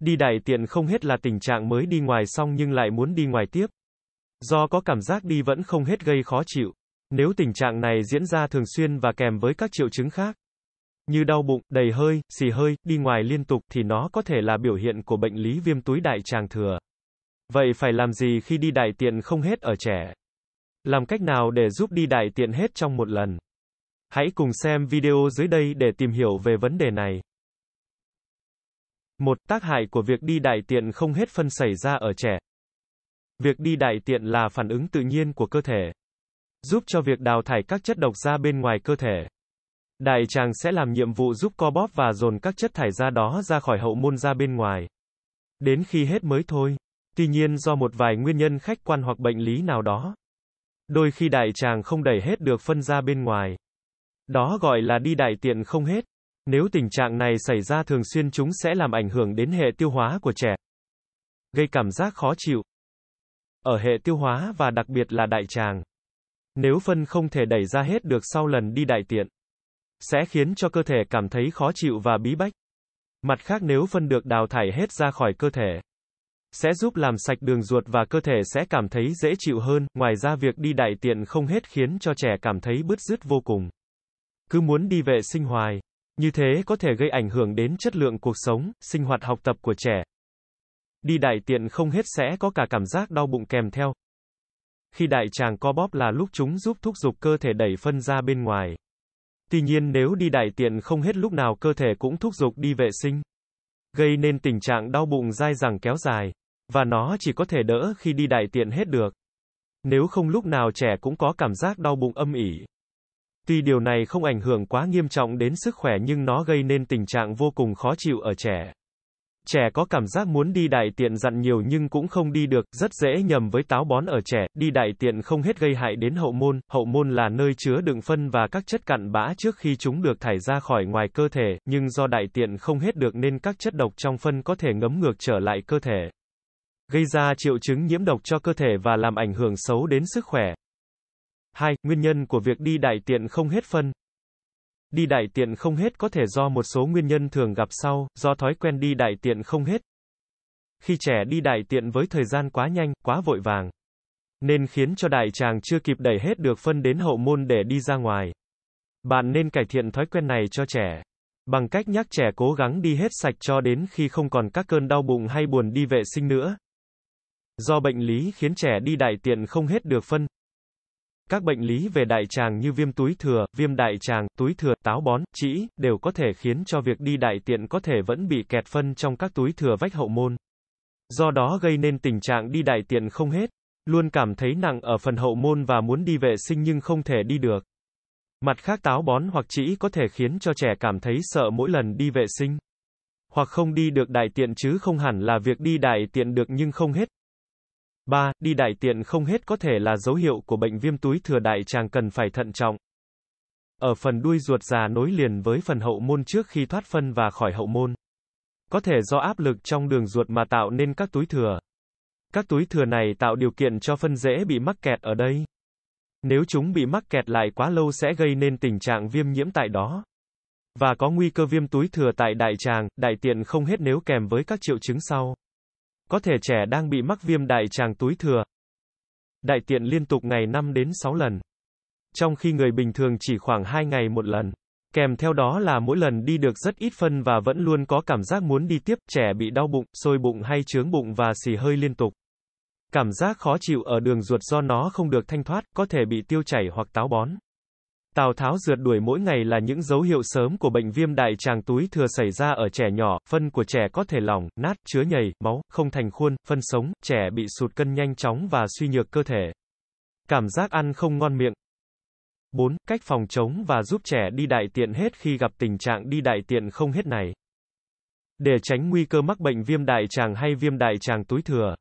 Đi đại tiện không hết là tình trạng mới đi ngoài xong nhưng lại muốn đi ngoài tiếp. Do có cảm giác đi vẫn không hết gây khó chịu. Nếu tình trạng này diễn ra thường xuyên và kèm với các triệu chứng khác, như đau bụng, đầy hơi, xì hơi, đi ngoài liên tục thì nó có thể là biểu hiện của bệnh lý viêm túi đại tràng thừa. Vậy phải làm gì khi đi đại tiện không hết ở trẻ? Làm cách nào để giúp đi đại tiện hết trong một lần? Hãy cùng xem video dưới đây để tìm hiểu về vấn đề này. Một Tác hại của việc đi đại tiện không hết phân xảy ra ở trẻ. Việc đi đại tiện là phản ứng tự nhiên của cơ thể, giúp cho việc đào thải các chất độc ra bên ngoài cơ thể. Đại tràng sẽ làm nhiệm vụ giúp co bóp và dồn các chất thải ra đó ra khỏi hậu môn ra bên ngoài. Đến khi hết mới thôi. Tuy nhiên do một vài nguyên nhân khách quan hoặc bệnh lý nào đó, Đôi khi đại tràng không đẩy hết được phân ra bên ngoài. Đó gọi là đi đại tiện không hết. Nếu tình trạng này xảy ra thường xuyên chúng sẽ làm ảnh hưởng đến hệ tiêu hóa của trẻ, gây cảm giác khó chịu ở hệ tiêu hóa và đặc biệt là đại tràng. Nếu phân không thể đẩy ra hết được sau lần đi đại tiện, sẽ khiến cho cơ thể cảm thấy khó chịu và bí bách. Mặt khác nếu phân được đào thải hết ra khỏi cơ thể, sẽ giúp làm sạch đường ruột và cơ thể sẽ cảm thấy dễ chịu hơn, ngoài ra việc đi đại tiện không hết khiến cho trẻ cảm thấy bứt rứt vô cùng. Cứ muốn đi vệ sinh hoài, như thế có thể gây ảnh hưởng đến chất lượng cuộc sống, sinh hoạt học tập của trẻ. Đi đại tiện không hết sẽ có cả cảm giác đau bụng kèm theo. Khi đại tràng co bóp là lúc chúng giúp thúc giục cơ thể đẩy phân ra bên ngoài. Tuy nhiên nếu đi đại tiện không hết lúc nào cơ thể cũng thúc giục đi vệ sinh, gây nên tình trạng đau bụng dai dẳng kéo dài. Và nó chỉ có thể đỡ khi đi đại tiện hết được. Nếu không lúc nào trẻ cũng có cảm giác đau bụng âm ỉ. Tuy điều này không ảnh hưởng quá nghiêm trọng đến sức khỏe nhưng nó gây nên tình trạng vô cùng khó chịu ở trẻ. Trẻ có cảm giác muốn đi đại tiện dặn nhiều nhưng cũng không đi được, rất dễ nhầm với táo bón ở trẻ, đi đại tiện không hết gây hại đến hậu môn, hậu môn là nơi chứa đựng phân và các chất cặn bã trước khi chúng được thải ra khỏi ngoài cơ thể, nhưng do đại tiện không hết được nên các chất độc trong phân có thể ngấm ngược trở lại cơ thể gây ra triệu chứng nhiễm độc cho cơ thể và làm ảnh hưởng xấu đến sức khỏe. 2. Nguyên nhân của việc đi đại tiện không hết phân. Đi đại tiện không hết có thể do một số nguyên nhân thường gặp sau, do thói quen đi đại tiện không hết. Khi trẻ đi đại tiện với thời gian quá nhanh, quá vội vàng, nên khiến cho đại tràng chưa kịp đẩy hết được phân đến hậu môn để đi ra ngoài. Bạn nên cải thiện thói quen này cho trẻ bằng cách nhắc trẻ cố gắng đi hết sạch cho đến khi không còn các cơn đau bụng hay buồn đi vệ sinh nữa. Do bệnh lý khiến trẻ đi đại tiện không hết được phân. Các bệnh lý về đại tràng như viêm túi thừa, viêm đại tràng, túi thừa, táo bón, trĩ, đều có thể khiến cho việc đi đại tiện có thể vẫn bị kẹt phân trong các túi thừa vách hậu môn. Do đó gây nên tình trạng đi đại tiện không hết, luôn cảm thấy nặng ở phần hậu môn và muốn đi vệ sinh nhưng không thể đi được. Mặt khác táo bón hoặc trĩ có thể khiến cho trẻ cảm thấy sợ mỗi lần đi vệ sinh. Hoặc không đi được đại tiện chứ không hẳn là việc đi đại tiện được nhưng không hết, 3. Đi đại tiện không hết có thể là dấu hiệu của bệnh viêm túi thừa đại tràng cần phải thận trọng. Ở phần đuôi ruột già nối liền với phần hậu môn trước khi thoát phân và khỏi hậu môn. Có thể do áp lực trong đường ruột mà tạo nên các túi thừa. Các túi thừa này tạo điều kiện cho phân rễ bị mắc kẹt ở đây. Nếu chúng bị mắc kẹt lại quá lâu sẽ gây nên tình trạng viêm nhiễm tại đó. Và có nguy cơ viêm túi thừa tại đại tràng, đại tiện không hết nếu kèm với các triệu chứng sau. Có thể trẻ đang bị mắc viêm đại tràng túi thừa. Đại tiện liên tục ngày 5 đến 6 lần. Trong khi người bình thường chỉ khoảng 2 ngày một lần. Kèm theo đó là mỗi lần đi được rất ít phân và vẫn luôn có cảm giác muốn đi tiếp, trẻ bị đau bụng, sôi bụng hay trướng bụng và xì hơi liên tục. Cảm giác khó chịu ở đường ruột do nó không được thanh thoát, có thể bị tiêu chảy hoặc táo bón. Tào Tháo rượt đuổi mỗi ngày là những dấu hiệu sớm của bệnh viêm đại tràng túi thừa xảy ra ở trẻ nhỏ, phân của trẻ có thể lỏng, nát, chứa nhầy, máu, không thành khuôn, phân sống, trẻ bị sụt cân nhanh chóng và suy nhược cơ thể. Cảm giác ăn không ngon miệng. 4. Cách phòng chống và giúp trẻ đi đại tiện hết khi gặp tình trạng đi đại tiện không hết này. Để tránh nguy cơ mắc bệnh viêm đại tràng hay viêm đại tràng túi thừa,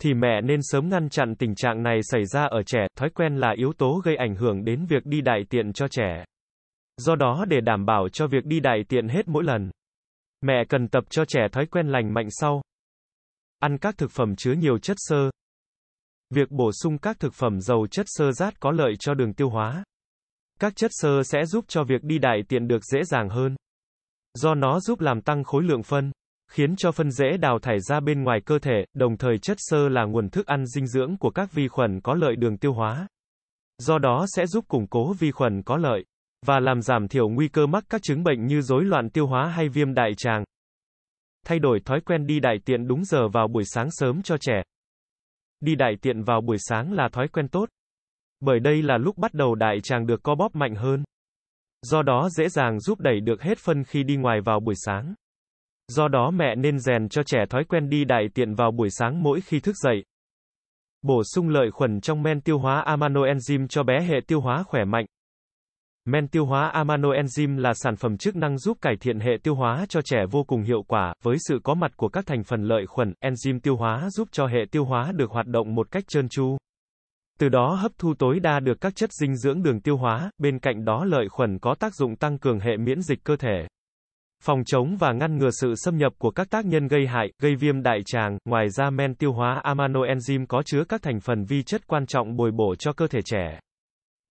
thì mẹ nên sớm ngăn chặn tình trạng này xảy ra ở trẻ, thói quen là yếu tố gây ảnh hưởng đến việc đi đại tiện cho trẻ. Do đó để đảm bảo cho việc đi đại tiện hết mỗi lần, mẹ cần tập cho trẻ thói quen lành mạnh sau. Ăn các thực phẩm chứa nhiều chất xơ. Việc bổ sung các thực phẩm giàu chất xơ rát có lợi cho đường tiêu hóa. Các chất xơ sẽ giúp cho việc đi đại tiện được dễ dàng hơn. Do nó giúp làm tăng khối lượng phân khiến cho phân rễ đào thải ra bên ngoài cơ thể, đồng thời chất xơ là nguồn thức ăn dinh dưỡng của các vi khuẩn có lợi đường tiêu hóa. Do đó sẽ giúp củng cố vi khuẩn có lợi và làm giảm thiểu nguy cơ mắc các chứng bệnh như rối loạn tiêu hóa hay viêm đại tràng. Thay đổi thói quen đi đại tiện đúng giờ vào buổi sáng sớm cho trẻ. Đi đại tiện vào buổi sáng là thói quen tốt, bởi đây là lúc bắt đầu đại tràng được co bóp mạnh hơn. Do đó dễ dàng giúp đẩy được hết phân khi đi ngoài vào buổi sáng. Do đó mẹ nên rèn cho trẻ thói quen đi đại tiện vào buổi sáng mỗi khi thức dậy. Bổ sung lợi khuẩn trong men tiêu hóa amano cho bé hệ tiêu hóa khỏe mạnh. Men tiêu hóa amano là sản phẩm chức năng giúp cải thiện hệ tiêu hóa cho trẻ vô cùng hiệu quả, với sự có mặt của các thành phần lợi khuẩn, enzyme tiêu hóa giúp cho hệ tiêu hóa được hoạt động một cách trơn tru. Từ đó hấp thu tối đa được các chất dinh dưỡng đường tiêu hóa, bên cạnh đó lợi khuẩn có tác dụng tăng cường hệ miễn dịch cơ thể phòng chống và ngăn ngừa sự xâm nhập của các tác nhân gây hại, gây viêm đại tràng. Ngoài ra men tiêu hóa amano enzyme có chứa các thành phần vi chất quan trọng bồi bổ cho cơ thể trẻ.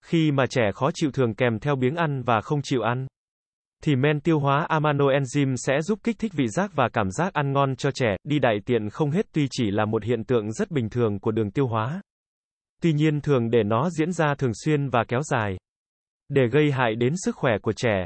Khi mà trẻ khó chịu thường kèm theo biếng ăn và không chịu ăn, thì men tiêu hóa amano enzyme sẽ giúp kích thích vị giác và cảm giác ăn ngon cho trẻ, đi đại tiện không hết tuy chỉ là một hiện tượng rất bình thường của đường tiêu hóa. Tuy nhiên thường để nó diễn ra thường xuyên và kéo dài để gây hại đến sức khỏe của trẻ,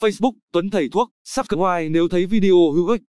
Facebook, Tuấn Thầy Thuốc, subscribe nếu thấy video hữu ích.